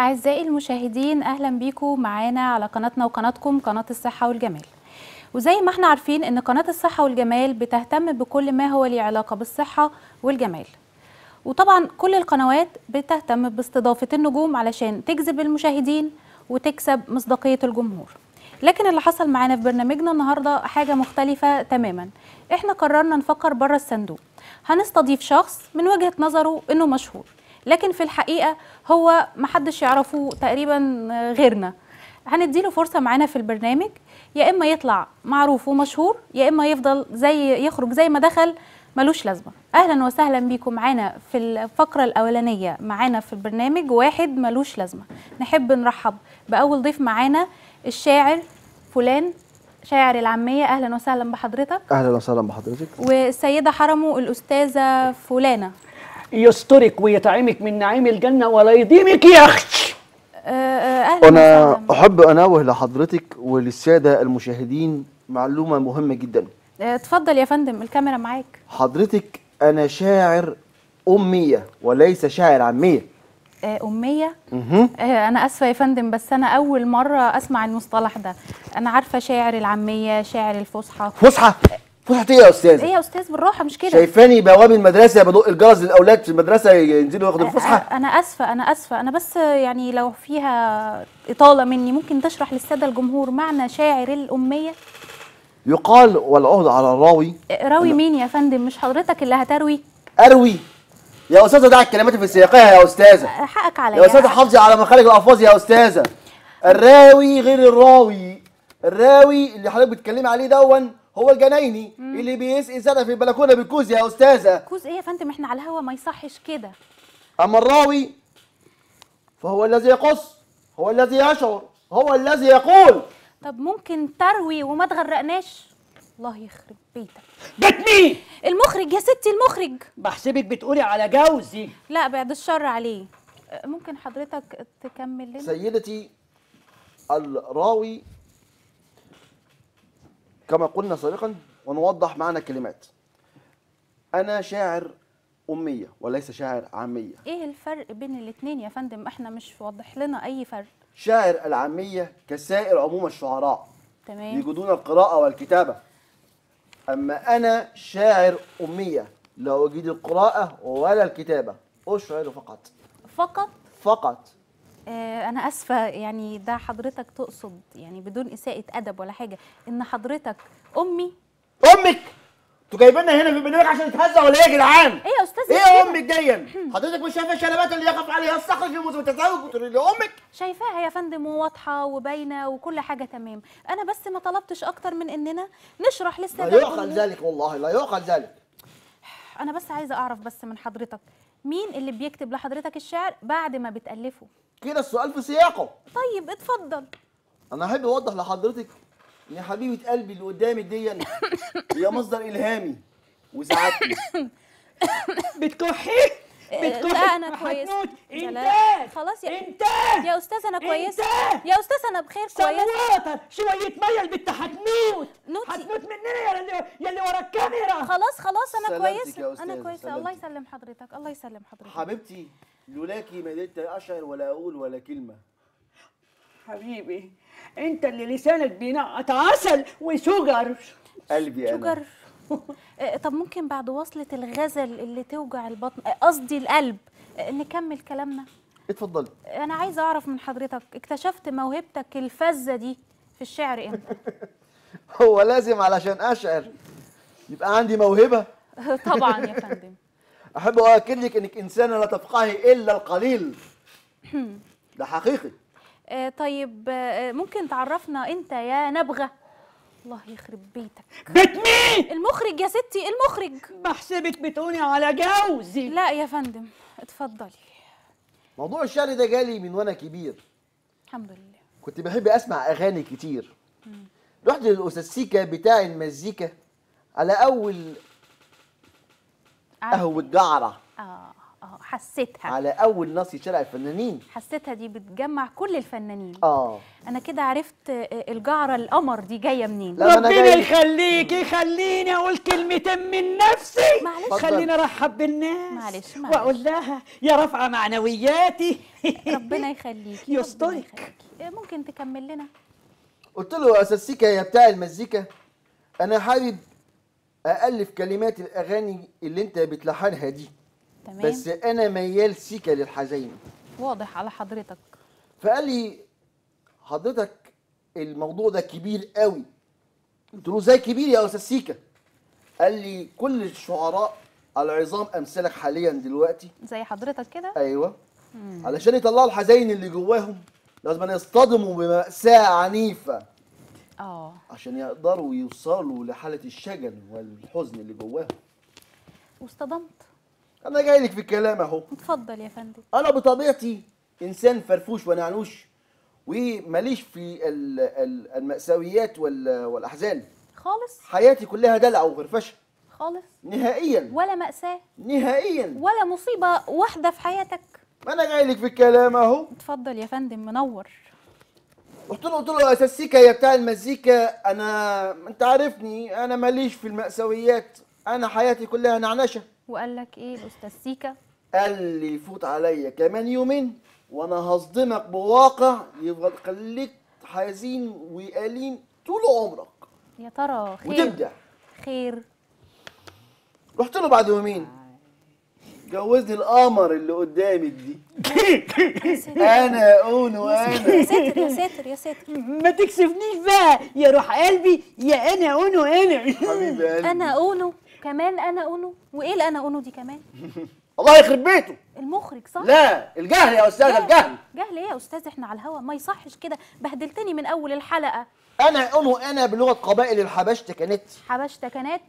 أعزائي المشاهدين أهلا بيكم معانا على قناتنا وقناتكم قناة الصحة والجمال وزي ما احنا عارفين أن قناة الصحة والجمال بتهتم بكل ما هو له علاقة بالصحة والجمال وطبعا كل القنوات بتهتم باستضافة النجوم علشان تجذب المشاهدين وتكسب مصداقية الجمهور لكن اللي حصل معانا في برنامجنا النهاردة حاجة مختلفة تماما احنا قررنا نفكر بره الصندوق هنستضيف شخص من وجهة نظره انه مشهور لكن في الحقيقه هو ما حدش يعرفه تقريبا غيرنا هنديله فرصه معانا في البرنامج يا اما يطلع معروف ومشهور يا اما يفضل زي يخرج زي ما دخل ملوش لازمه اهلا وسهلا بيكم معانا في الفقره الاولانيه معانا في البرنامج واحد ملوش لازمه نحب نرحب باول ضيف معانا الشاعر فلان شاعر العاميه اهلا وسهلا بحضرتك اهلا وسهلا بحضرتك والسيده حرمو الاستاذه فلانه يسترك ويطعمك من نعيم الجنة ولا يديمك يخش أه، أه، أنا أحب أنوه لحضرتك وللسادة المشاهدين معلومة مهمة جدا أه، اتفضل يا فندم الكاميرا معاك حضرتك أنا شاعر أمية وليس شاعر عامية أمية أنا أسفة يا فندم بس أنا أول مرة أسمع المصطلح ده أنا عارفة شاعر العامية شاعر الفصحى فصحى فتحت ايه يا استاذ ايه يا استاذ بالراحه مش كده شايفاني بواب المدرسه بدق الجرس للاولاد في المدرسه ينزلوا ياخدوا الفسحه انا اسفه انا اسفه انا بس يعني لو فيها اطاله مني ممكن تشرح للساده الجمهور معنى شاعر الاميه يقال والعهد على الراوي راوي مين يا فندم مش حضرتك اللي هتروي اروي يا استاذه ضع الكلمات في سياقها يا استاذه حقك عليا يا استاذه حافظي على مخارج الالفاظ يا استاذه الراوي غير الراوي الراوي اللي حضرتك بتتكلمي عليه دون هو الجنايني مم. اللي بيسقي سنه في البلكونه بالكوز يا استاذه كوز ايه يا فندم احنا على الهوا ما يصحش كده اما الراوي فهو الذي يقص هو الذي يشعر هو الذي يقول طب ممكن تروي وما تغرقناش الله يخرب بيتك بيت مين المخرج يا ستي المخرج بحسبك بتقولي على جوزي لا بعد الشر عليه ممكن حضرتك تكمل لنا سيدتي الراوي كما قلنا سابقا ونوضح معنى الكلمات انا شاعر اميه وليس شاعر عاميه ايه الفرق بين الاثنين يا فندم احنا مش واضح لنا اي فرق شاعر العاميه كسائر عموم الشعراء تمام يجدون القراءه والكتابه اما انا شاعر اميه لا اجيد القراءه ولا الكتابه اشعر فقط فقط فقط آه، انا اسفه يعني ده حضرتك تقصد يعني بدون اساءه ادب ولا حاجه ان حضرتك امي امك انتوا جايبينها هنا في البرنامج عشان نتهزأ ولا ايه يا جدعان؟ ايه يا استاذ إيه, ايه امك دي؟ حضرتك مش شايفه الشلبات اللي يقف عليها الصخر في المتزوج وتقولي لي امك؟ شايفاها يا فندم وواضحه وباينه وكل حاجه تمام، انا بس ما طلبتش اكتر من اننا نشرح لسه لا يعقل ذلك والله لا يعقل ذلك انا بس عايزه اعرف بس من حضرتك مين اللي بيكتب لحضرتك الشعر بعد ما بتالفه كده السؤال في سياقه طيب اتفضل انا احب اوضح لحضرتك ان حبيبه قلبي اللي قدامي دي هي مصدر الهامي وسعادتي بتكحي آه، بتقول لا انا كويس انت خلاص يا انت يا استاذ انا كويسه يا استاذ انا بخير كويس شويه ميه البت هتموت هتموت مننا يا اللي يا اللي ورا الكاميرا خلاص خلاص انا كويسه انا كويسه الله يسلم حضرتك الله يسلم حضرتك حبيبتي لولاكي ما قدرت اشعر ولا اقول ولا كلمه حبيبي انت اللي لسانك بينقط عسل وسجر قلبي انا شجر آه، طب ممكن بعد وصلة الغزل اللي توجع البطن آه، قصدي القلب آه، نكمل كلامنا اتفضلي انا عايزه اعرف من حضرتك اكتشفت موهبتك الفزه دي في الشعر امتى هو لازم علشان اشعر يبقى عندي موهبه طبعا يا فندم احب اؤكد لك انك انسانه لا تفقهي الا القليل ده حقيقي طيب ممكن تعرفنا انت يا نبغه الله يخرب بيتك بيت مين؟ المخرج يا ستي المخرج بحسبك بتقولي على جوزي لا يا فندم اتفضلي موضوع الشعر ده جالي من وانا كبير الحمد لله كنت بحب اسمع اغاني كتير مم. رحت للاستاذ سيكا بتاع المزيكا على اول قهوه جعره اه اه حسيتها على اول نص شارع الفنانين حسيتها دي بتجمع كل الفنانين اه انا كده عرفت آه، آه، الجعره القمر دي جايه منين ربنا يخليك يخليني اقول كلمتين من نفسي معلش خليني ارحب بالناس معلش معلش واقول لها يا رافعه معنوياتي ربنا يخليك يسترك آه، ممكن تكمل لنا قلت له يا استاذ سيكا يا بتاع المزيكا انا حابب أألف كلمات الأغاني اللي أنت بتلحنها دي تمام بس انا ميال سيكا للحزين واضح على حضرتك فقال لي حضرتك الموضوع ده كبير قوي قلت له ازاي كبير يا استاذ سيكا قال لي كل الشعراء العظام امثالك حاليا دلوقتي زي حضرتك كده ايوه مم. علشان يطلعوا الحزين اللي جواهم لازم يصطدموا بمأساة عنيفة اه عشان يقدروا يوصلوا لحالة الشجن والحزن اللي جواهم واصطدمت انا جاي لك في الكلام اهو اتفضل يا فندم انا بطبيعتي انسان فرفوش ونعنوش وماليش في المأساويات والاحزان خالص حياتي كلها دلع وغرفشه خالص نهائيا ولا مأساة نهائيا ولا مصيبة واحدة في حياتك ما انا جاي لك في الكلام اهو اتفضل يا فندم منور قلت له قلت له يا استاذ سيكا يا بتاع المزيكا انا انت عارفني انا ماليش في المأساويات انا حياتي كلها نعنشه وقال لك ايه الاستاذ سيكا قال لي يفوت عليا كمان يومين وانا هصدمك بواقع يفضل خليك حزين وأليم طول عمرك يا ترى خير وتبدع خير رحت له بعد يومين جوزني القمر اللي قدامك دي انا اقول وانا يا ساتر يا ساتر يا ساتر ما تكسفنيش بقى يا روح قلبي يا انا اقول وانا حبيبي انا اقوله كمان انا اونو وايه الانا اونو دي كمان الله يخرب بيته المخرج صح لا الجهل يا استاذه الجهل جهل ايه يا استاذ احنا على الهوا ما يصحش كده بهدلتني من اول الحلقه انا اونو انا بلغه قبائل الحبش كانت حبش كانت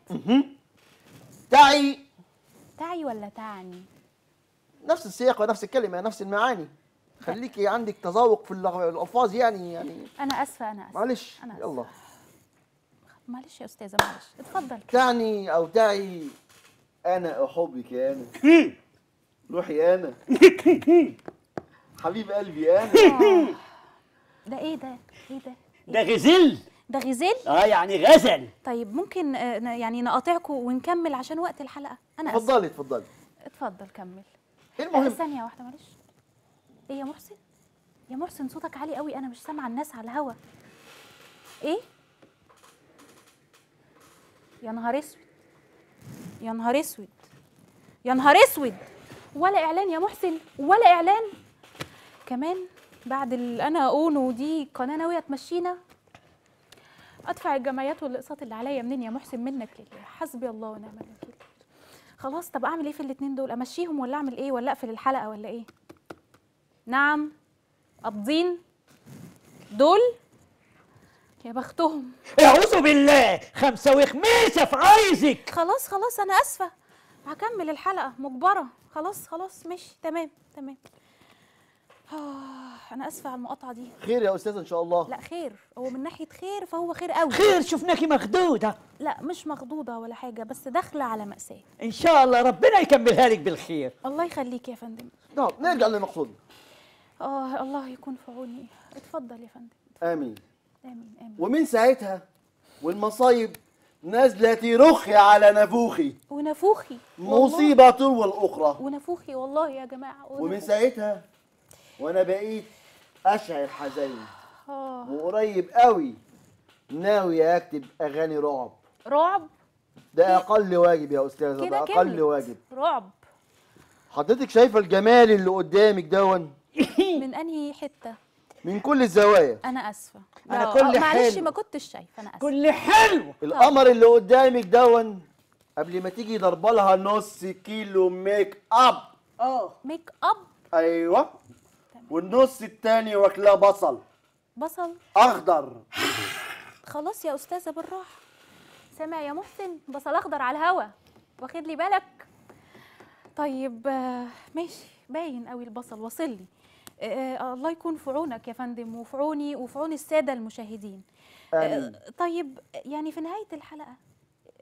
تعي تعي ولا تعني نفس السياق ونفس الكلمه نفس المعاني خليكي عندك تذوق في الالفاظ يعني يعني انا اسفه انا اسفه معلش أنا أسفة. يلا معلش يا استاذه معلش اتفضل دعني او دعي انا احبك يا انا روحي انا حبيب قلبي انا آه. ده ايه ده ايه ده ده غزل ده غزل اه يعني غزل طيب ممكن آه، يعني نقاطعكم ونكمل عشان وقت الحلقه انا اتفضلي اتفضلي اتفضل كمل إيه المهم آه، ثانيه واحده معلش ايه يا محسن يا محسن صوتك عالي قوي انا مش سامعه الناس على الهوا ايه يا نهار اسود يا نهار اسود يا نهار اسود ولا اعلان يا محسن ولا اعلان كمان بعد اللي انا اونو دي قناه ناويه تمشينا ادفع الجمعيات والاقساط اللي عليا منين يا محسن منك لله حسبي الله ونعم الوكيل خلاص طب اعمل ايه في الاتنين دول امشيهم ولا اعمل ايه ولا اقفل الحلقه ولا ايه نعم قابضين دول يا بختهم اعوذ بالله خمسة وخميسة في عايزك خلاص خلاص أنا آسفة هكمل الحلقة مجبرة خلاص خلاص ماشي تمام تمام آه أنا آسفة على المقاطعة دي خير يا أستاذة إن شاء الله لا خير هو من ناحية خير فهو خير قوي خير شفناكي مخدوده لا مش مخدوده ولا حاجة بس داخلة على مأساة إن شاء الله ربنا يكملها لك بالخير الله يخليك يا فندم نعم نرجع للمقصود آه الله يكون في عوني اتفضل يا فندم آمين آمين آمين ومن ساعتها والمصايب نازلة رخي على نفوخي ونفوخي مصيبة والأخرى ونفوخي والله يا جماعة ونفوخي. ومن ساعتها وأنا بقيت أشعر حزين آه. وقريب قوي ناوي أكتب أغاني رعب رعب؟ ده أقل واجب يا أستاذة ده أقل واجب رعب حضرتك شايفة الجمال اللي قدامك دون من أنهي حتة؟ من كل الزوايا انا اسفه انا كل حلو معلش ما كنتش شايفه انا اسفه كل حلو القمر اللي قدامك دون قبل ما تيجي ضربه لها نص كيلو ميك اب اه ميك اب ايوه والنص التاني واكلاه بصل بصل اخضر خلاص يا استاذه بالراحه سامع يا محسن بصل اخضر على الهوا واخد لي بالك طيب آه، ماشي باين قوي البصل وصل لي إيه، إيه، آه، الله يكون في عونك يا فندم وفي عوني وفي عون الساده المشاهدين آمين. آه، طيب يعني في نهايه الحلقه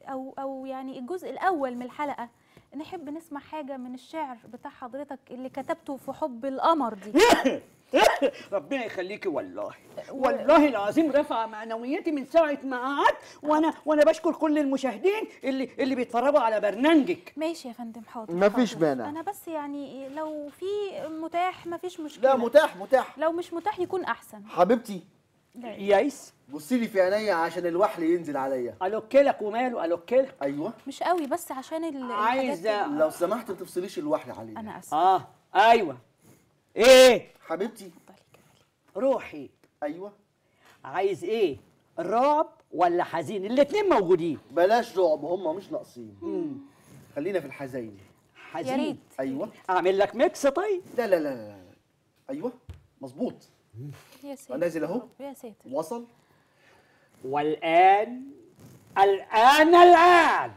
او او يعني الجزء الاول من الحلقه نحب نسمع حاجه من الشعر بتاع حضرتك اللي كتبته في حب القمر دي ربنا يخليكي والله والله العظيم رفع معنويتي من ساعه ما قعدت وانا وانا بشكر كل المشاهدين اللي اللي بيتفرجوا على برنامجك ماشي يا فندم حاضر مفيش مانع انا بس يعني لو في متاح مفيش مشكله لا متاح متاح لو مش متاح يكون احسن حبيبتي يايس بصي لي في عينيا عشان الوحل ينزل عليا الوكلك وماله الوكلك ايوه مش قوي بس عشان عايزه لو سمحت ما تفصليش الوحل علينا انا اسف اه ايوه ايه حبيبتي روحي ايوه عايز ايه رعب ولا حزين الاتنين موجودين بلاش رعب هم مش ناقصين خلينا في الحزين حزين ياريت. ايوه اعمل لك ميكس طيب لا لا لا لا ايوه مظبوط يا ساتر نازل اهو يا ساتر وصل والان الان الان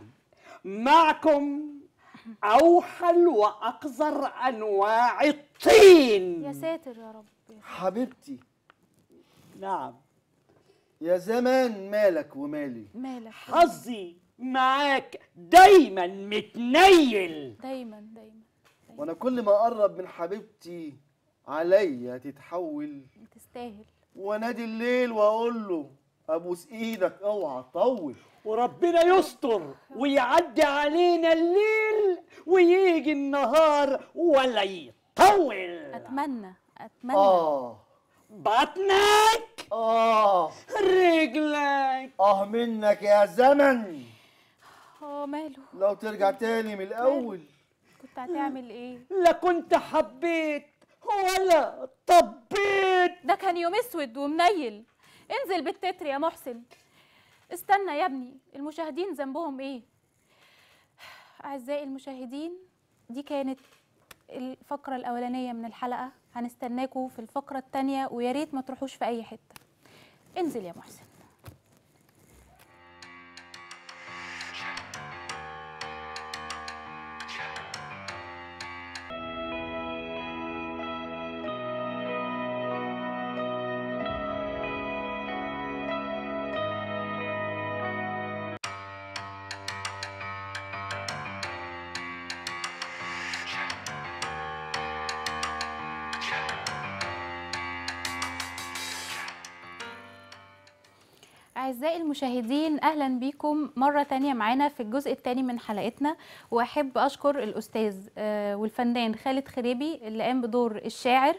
معكم اوحل واقذر انواع الطين يا ساتر يا رب حبيبتي نعم يا زمان مالك ومالي مالك حظي معاك دايما متنيل دايما دايما وانا كل ما اقرب من حبيبتي عليا تتحول تستاهل وانادي الليل واقول له ابوس ايدك اوعى طول وربنا يستر ويعدي علينا الليل ويجي النهار ولا يطول اتمنى اتمنى اه بطنك اه رجلك اه منك يا زمن اه ماله لو ترجع تاني من الاول كنت هتعمل ايه لا كنت حبيت ولا طبيت ده كان يوم اسود ومنيل انزل بالتتر يا محسن استنى يا ابني المشاهدين ذنبهم ايه اعزائي المشاهدين دي كانت الفقره الاولانيه من الحلقه هنستناكم في الفقره الثانيه ويا ريت ما تروحوش في اي حته انزل يا محسن أعزائي المشاهدين أهلا بكم مرة تانية معانا في الجزء الثاني من حلقتنا وأحب أشكر الأستاذ آه، والفنان خالد خريبي اللي قام بدور الشاعر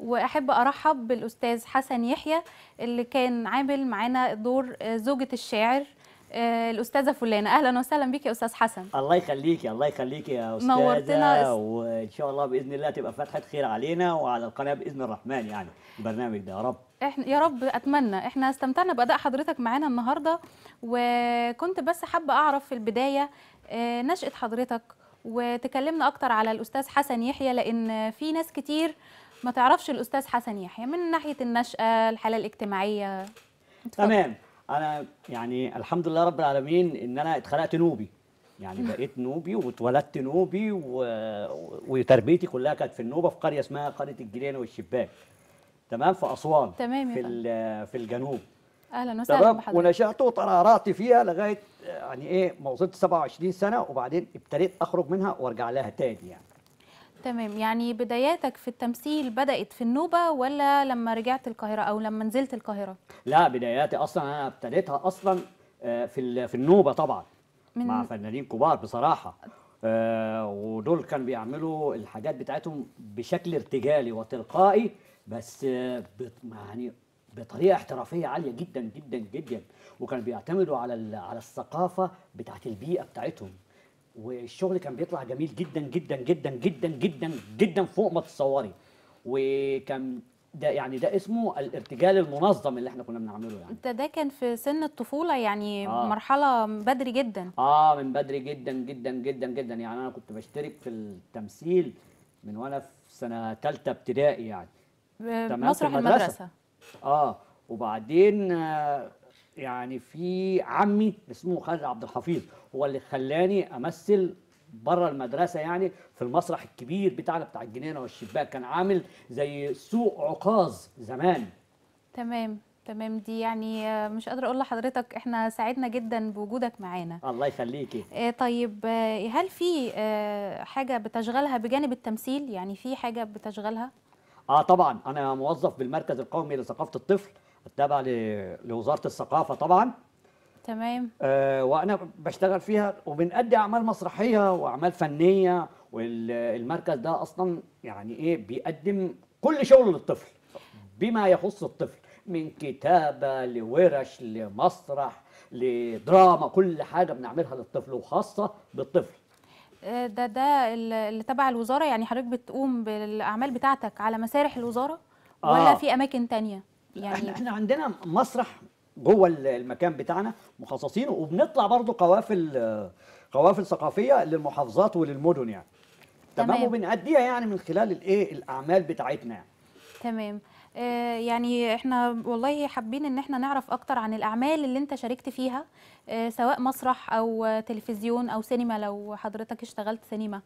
وأحب أرحب بالأستاذ حسن يحيى اللي كان عامل معانا دور آه، زوجة الشاعر آه، الاستاذه فلانه اهلا وسهلا بك يا استاذ حسن الله يخليكي الله يخليكي يا استاذه نورتنا وان شاء الله باذن الله تبقى فتحه خير علينا وعلى القناه باذن الرحمن يعني البرنامج ده يا رب احنا يا رب اتمنى احنا استمتعنا باداء حضرتك معانا النهارده وكنت بس حابه اعرف في البدايه آه، نشاه حضرتك وتكلمنا اكتر على الاستاذ حسن يحيى لان في ناس كتير ما تعرفش الاستاذ حسن يحيى من ناحيه النشاه الحاله الاجتماعيه تمام انا يعني الحمد لله رب العالمين ان انا اتخلقت نوبي يعني بقيت نوبي واتولدت نوبي و... وتربيتي كلها كانت في النوبه في قريه اسمها قريه الجليله والشباك تمام في اسوان تمام في في الجنوب اهلا وسهلا بحضرتك ونشات وترعرعت فيها لغايه يعني ايه ما وصلت 27 سنه وبعدين ابتديت اخرج منها وارجع لها تاني يعني تمام يعني بداياتك في التمثيل بدأت في النوبة ولا لما رجعت القاهرة أو لما نزلت القاهرة؟ لا بداياتي أصلا أنا ابتديتها أصلا آه، في في النوبة طبعا من... مع فنانين كبار بصراحة آه، ودول كانوا بيعملوا الحاجات بتاعتهم بشكل ارتجالي وتلقائي بس آه، يعني بطريقه احترافيه عاليه جدا جدا جدا وكانوا بيعتمدوا على على الثقافه بتاعت البيئه بتاعتهم والشغل كان بيطلع جميل جدا جدا جدا جدا جدا جدا فوق ما تتصوري وكان ده يعني ده اسمه الارتجال المنظم اللي احنا كنا بنعمله يعني انت ده كان في سن الطفوله يعني آه. مرحله بدري جدا اه من بدري جدا جدا جدا جدا يعني انا كنت بشترك في التمثيل من وانا في سنه ثالثه ابتدائي يعني آه، مسرح المدرسة. المدرسه اه وبعدين آه يعني في عمي اسمه خالد عبد الحفيظ هو اللي خلاني امثل بره المدرسه يعني في المسرح الكبير بتاعنا بتاع الجنينه والشباك كان عامل زي سوق عكاظ زمان تمام تمام دي يعني مش قادره اقول لحضرتك احنا سعدنا جدا بوجودك معانا الله يخليكي آه، طيب آه، هل في آه، حاجه بتشغلها بجانب التمثيل يعني في حاجه بتشغلها اه طبعا انا موظف بالمركز القومي لثقافه الطفل التابع لوزاره الثقافه طبعا تمام آه وانا بشتغل فيها وبنأدي اعمال مسرحيه واعمال فنيه والمركز ده اصلا يعني ايه بيقدم كل شغل للطفل بما يخص الطفل من كتابه لورش لمسرح لدراما كل حاجه بنعملها للطفل وخاصه بالطفل آه، ده ده اللي تبع الوزاره يعني حضرتك بتقوم بالاعمال بتاعتك على مسارح الوزاره ولا آه. في اماكن تانية يعني احنا, احنا عندنا مسرح جوه المكان بتاعنا مخصصين وبنطلع برضه قوافل قوافل ثقافيه للمحافظات وللمدن يعني تمام, تمام. وبنأديها يعني من خلال الايه الاعمال بتاعتنا يعني تمام آه، يعني احنا والله حابين ان احنا نعرف اكتر عن الاعمال اللي انت شاركت فيها آه، سواء مسرح او تلفزيون او سينما لو حضرتك اشتغلت سينما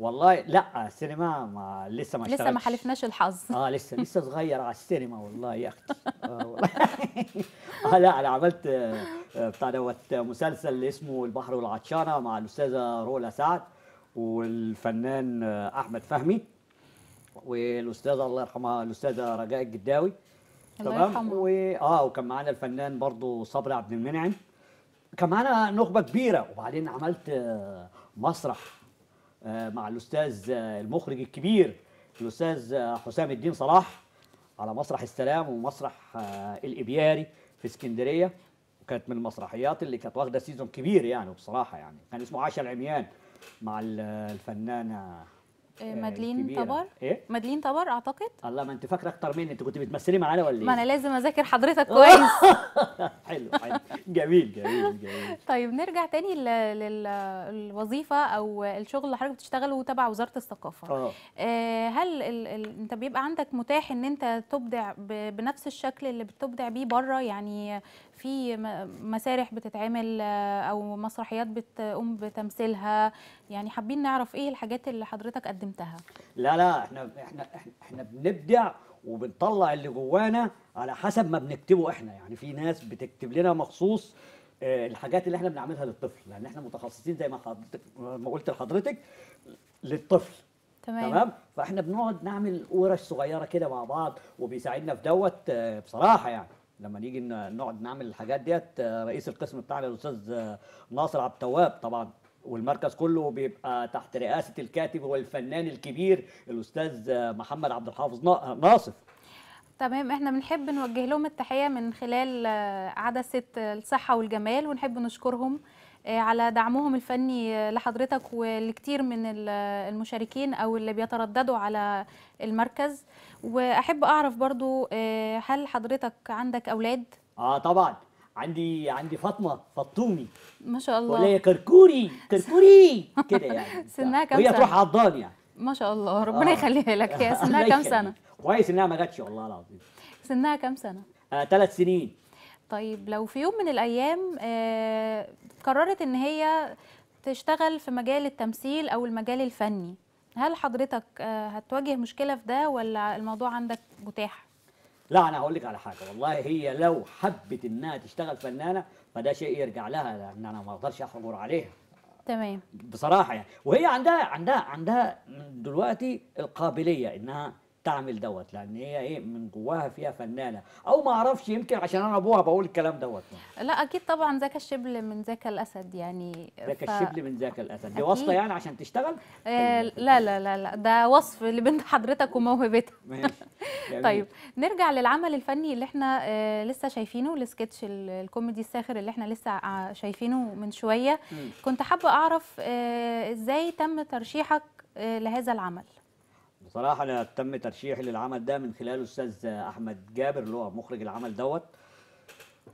والله لا السينما ما لسه ما لسه ما حلفناش الحظ اه لسه لسه صغير على السينما والله يا اختي آه, والله. آه لا انا عملت آه، بتاع دوت مسلسل اسمه البحر والعطشانه مع الاستاذه رولا سعد والفنان آه، احمد فهمي والاستاذه الله يرحمها الاستاذه رجاء الجداوي تمام و... اه وكان معانا الفنان برضو صبري عبد المنعم كان معانا نخبه كبيره وبعدين عملت آه، مسرح آه، مع الاستاذ آه، المخرج الكبير الاستاذ آه، حسام الدين صلاح على مسرح السلام ومسرح الابياري في اسكندريه وكانت من المسرحيات اللي كانت واخده سيزون كبير يعني بصراحه يعني كان اسمه عاش العميان مع الفنانه آه، آه، مادلين طبر ايه مادلين طبر اعتقد الله ما انت فاكره اكتر مني انت كنت بتمثلي معانا ولا ايه ما انا لازم اذاكر حضرتك كويس حلو حلو جميل جميل جميل طيب نرجع تاني للوظيفه او الشغل اللي حضرتك بتشتغله تبع وزاره الثقافه أوه. آه هل ال... ال... انت بيبقى عندك متاح ان انت تبدع بنفس الشكل اللي بتبدع بيه بره يعني في مسارح بتتعمل آه، او مسرحيات بتقوم بتمثيلها يعني حابين نعرف ايه الحاجات اللي حضرتك قدمتها لا لا احنا احنا احنا بنبدع وبنطلع اللي جوانا على حسب ما بنكتبه احنا يعني في ناس بتكتب لنا مخصوص آه، الحاجات اللي احنا بنعملها للطفل لان احنا متخصصين زي ما حضرتك ما قلت لحضرتك للطفل تمام. تمام فاحنا بنقعد نعمل ورش صغيره كده مع بعض وبيساعدنا في دوت آه، بصراحه يعني لما نيجي نقعد نعمل الحاجات ديت آه، رئيس القسم بتاعنا الاستاذ آه، ناصر عبد التواب طبعا والمركز كله بيبقى تحت رئاسه الكاتب والفنان الكبير الاستاذ آه، محمد عبد الحافظ ناصف تمام احنا بنحب نوجه لهم التحيه من خلال عدسه الصحه والجمال ونحب نشكرهم آه، على دعمهم الفني لحضرتك والكثير من المشاركين او اللي بيترددوا على المركز واحب اعرف برضو آه، هل حضرتك عندك اولاد اه طبعا عندي عندي فاطمه فطومي ما شاء الله ولا كركوري كركوري كده يعني سنها كام سنه وهي تروح عضان يعني ما شاء الله ربنا آه. يخليها لك هي سنها كام سنه كويس انها ما جاتش والله العظيم سنها كام سنه آه، ثلاث آه، سنين طيب لو في يوم من الأيام آه، قررت إن هي تشتغل في مجال التمثيل أو المجال الفني هل حضرتك آه، هتواجه مشكلة في ده ولا الموضوع عندك متاح؟ لا أنا هقول لك على حاجة والله هي لو حبت إنها تشتغل فنانة فده شيء يرجع لها لأن أنا ما أقدرش أحجر عليها تمام بصراحة يعني وهي عندها عندها عندها دلوقتي القابلية إنها تعمل دوت لان هي ايه من جواها فيها فنانه او ما اعرفش يمكن عشان انا ابوها بقول الكلام دوت لا اكيد طبعا ذاك الشبل من ذاك الاسد يعني ذاك ف... الشبل من ذاك الاسد دي واسطه يعني عشان تشتغل آه، لا لا لا لا ده وصف لبنت حضرتك وموهبتها طيب نرجع للعمل الفني اللي احنا آه، لسه شايفينه السكتش الكوميدي الساخر اللي احنا لسه آه، شايفينه من شويه كنت حابه اعرف ازاي تم ترشيحك لهذا العمل بصراحه انا تم ترشيحي للعمل ده من خلال الاستاذ احمد جابر اللي هو مخرج العمل دوت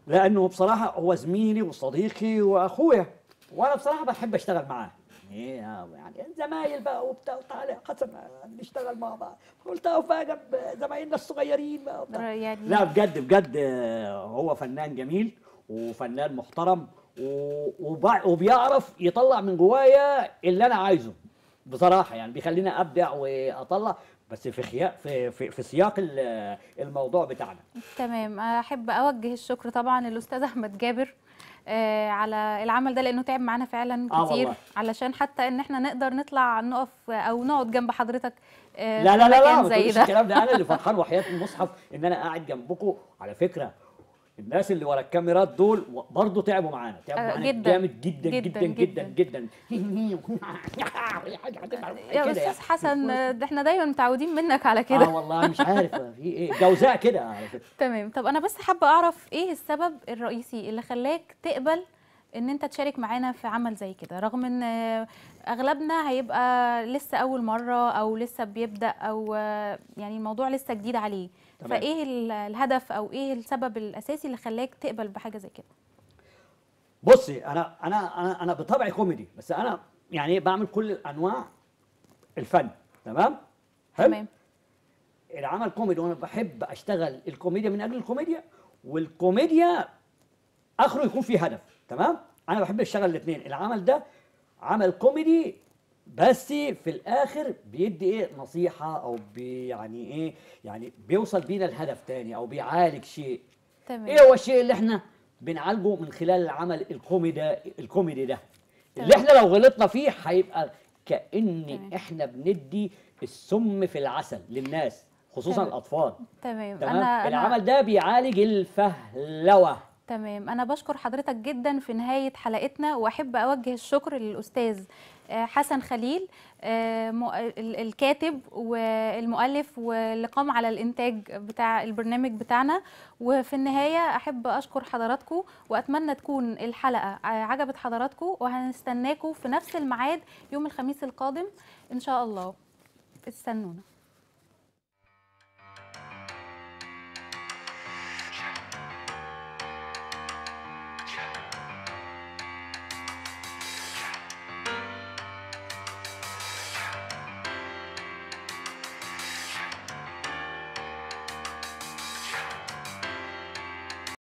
لانه بصراحه هو زميلي وصديقي واخويا وانا بصراحه بحب اشتغل معاه يعني ايه آه، يعني زمايل بقى وبتاع وتعالى قسم نشتغل مع بعض قلت افاجئ زمايلنا الصغيرين بقى آه، يعني لا بجد بجد آه، هو فنان جميل وفنان محترم وبيعرف يطلع من جوايا اللي انا عايزه بصراحه يعني بيخليني ابدع واطلع بس في خيا في في, في سياق الموضوع بتاعنا تمام احب اوجه الشكر طبعا للاستاذ احمد جابر آه، على العمل ده لانه تعب معانا فعلا آه، كتير آه علشان حتى ان احنا نقدر نطلع نقف او نقعد جنب حضرتك آه لا لا لا لا, لا, لا زي ده الكلام ده انا اللي فرحان وحياه المصحف ان انا قاعد جنبكم على فكره الناس اللي ورا الكاميرات دول برضه تعبوا معانا تعبوا آه، معانا جدا جامد جدا جدا جدا جدا, يا استاذ يعني. حسن ده احنا دايما متعودين منك على كده اه والله مش عارف في ايه جوزاء كده تمام طب انا بس حابه اعرف ايه السبب الرئيسي اللي خلاك تقبل ان انت تشارك معانا في عمل زي كده رغم ان اغلبنا هيبقى لسه اول مره او لسه بيبدا او يعني الموضوع لسه جديد عليه تمام. فايه الهدف او ايه السبب الاساسي اللي خلاك تقبل بحاجه زي كده بصي انا انا انا انا بطبعي كوميدي بس انا يعني بعمل كل انواع الفن تمام تمام العمل كوميدي وانا بحب اشتغل الكوميديا من اجل الكوميديا والكوميديا اخره يكون فيه هدف تمام انا بحب اشتغل الاثنين العمل ده عمل كوميدي بس في الاخر بيدي ايه نصيحه او بي يعني ايه يعني بيوصل بينا الهدف تاني او بيعالج شيء تمام ايه هو الشيء اللي احنا بنعالجه من خلال العمل الكوميدي الكوميدي ده تمام. اللي احنا لو غلطنا فيه هيبقى كان تمام. احنا بندي السم في العسل للناس خصوصا تمام. الاطفال تمام, تمام؟ أنا العمل ده بيعالج الفهلوه تمام أنا بشكر حضرتك جدا في نهاية حلقتنا وأحب أوجه الشكر للأستاذ آه، حسن خليل آه، الكاتب والمؤلف واللي قام على الإنتاج بتاع البرنامج بتاعنا وفي النهاية أحب أشكر حضراتكم وأتمنى تكون الحلقة آه، عجبت حضراتكم وهنستناكم في نفس الميعاد يوم الخميس القادم إن شاء الله استنونا